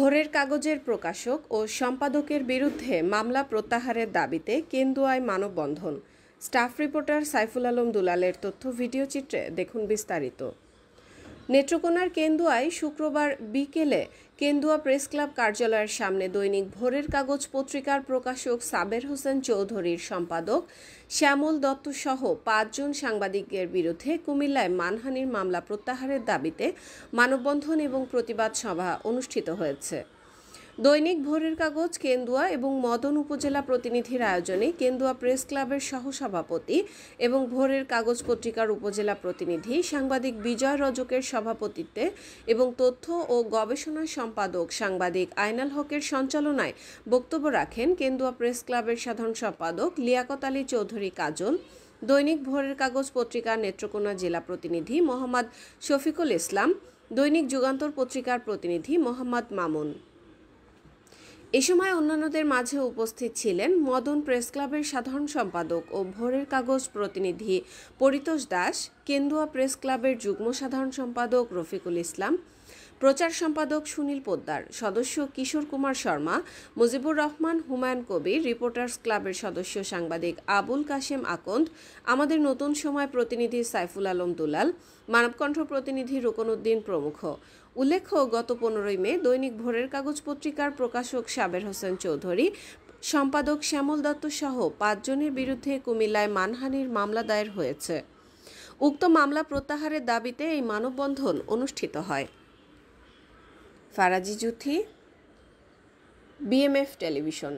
ভোরের কাগজের প্রকাশক ও সম্পাদকের বিরুদ্ধে মামলা প্রত্যাহারের দাবিতে কেন্দুয়ায় মানববন্ধন স্টাফ রিপোর্টার সাইফুল আলম দুলালের তথ্য ভিডিওচিত্রে দেখুন বিস্তারিত নেত্রকোনার কেন্দুয়ায় শুক্রবার বিকেলে কেন্দুয়া প্রেস ক্লাব কার্যালয়ের সামনে দৈনিক ভোরের কাগজ পত্রিকার প্রকাশক সাবের হোসেন চৌধুরীর সম্পাদক শ্যামল দত্ত সহ পাঁচজন সাংবাদিকদের বিরুদ্ধে কুমিল্লায় মানহানির মামলা প্রত্যাহারের দাবিতে মানববন্ধন এবং প্রতিবাদ সভা অনুষ্ঠিত হয়েছে দৈনিক ভোরের কাগজ কেন্দুয়া এবং মদন উপজেলা প্রতিনিধির আয়োজনে কেন্দুয়া প্রেস ক্লাবের সহসভাপতি এবং ভোরের কাগজ পত্রিকার উপজেলা প্রতিনিধি সাংবাদিক বিজয় রজকের সভাপতিত্বে এবং তথ্য ও গবেষণা সম্পাদক সাংবাদিক আইনাল হকের সঞ্চালনায় বক্তব্য রাখেন কেন্দুয়া প্রেস ক্লাবের সাধারণ সম্পাদক লিয়াকত আলী চৌধুরী কাজল দৈনিক ভোরের কাগজ পত্রিকার নেত্রকোনা জেলা প্রতিনিধি মোহাম্মদ শফিকুল ইসলাম দৈনিক যুগান্তর পত্রিকার প্রতিনিধি মোহাম্মদ মামুন এ সময় অন্যান্যদের মাঝে উপস্থিত ছিলেন মদন প্রেস ক্লাবের সাধারণ সম্পাদক ও ভোরের কাগজ প্রতিনিধি পরিতোষ দাস কেন্দুয়া প্রেস ক্লাবের যুগ্ম সাধারণ সম্পাদক রফিকুল ইসলাম প্রচার সম্পাদক সুনীল পোদ্দার সদস্য কিশোর কুমার শর্মা মুজিবুর রহমান হুমায়ুন কবির রিপোর্টার্স ক্লাবের সদস্য সাংবাদিক আবুল কাশেম আকন্দ আমাদের নতুন সময় প্রতিনিধি সাইফুল আলম দুলাল মানবকণ্ঠ প্রতিনিধি রোকনউদ্দিন প্রমুখ উল্লেখ্য গত পনেরোই মে দৈনিক ভোরের কাগজ পত্রিকার প্রকাশক সাবের হোসেন চৌধুরী সম্পাদক শ্যামল দত্ত সহ পাঁচজনের বিরুদ্ধে কুমিল্লায় মানহানির মামলা দায়ের হয়েছে উক্ত মামলা প্রত্যাহারের দাবিতে এই মানববন্ধন অনুষ্ঠিত হয় ফারাজি জুথি বিএমএফ টেলিভিশন